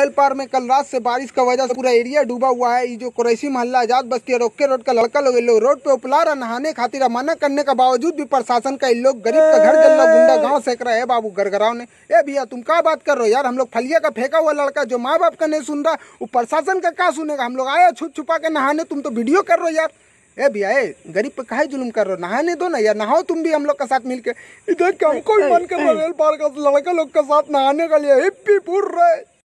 अरैल पार में कल रात से बारिश का वजह से पूरा एरिया डूबा हुआ है ये जो कुरैसी मोहल्ला आजाद बस्ती रोके रोड का लड़का लोग लो रोड पे उपला रहा नहाने खातिर मना करने का बावजूद भी प्रशासन का इन लोग गरीब का घर जल्द गुंडा गाँव सेक रहे हैं बाबू गरगराव ने ए भैया तुम क्या बात कर रहे हो यार हम लोग फलिया का फेंका हुआ लड़का जो माँ बाप का नहीं सुन रहा वो प्रशासन का क्या सुनेगा हम लोग आया छुप छुपा के नहाने तुम तो वीडियो कर रहे हो यार ए भैया ए गरीब पे कहा जुलम कर रहे हो नहाने दो ना यार नहाओ तुम भी हम लोग के साथ मिलके इधर हमको भी मन के बरेल पार का लड़का लोग के साथ नहाने का लिए हिप्पी पूर रहे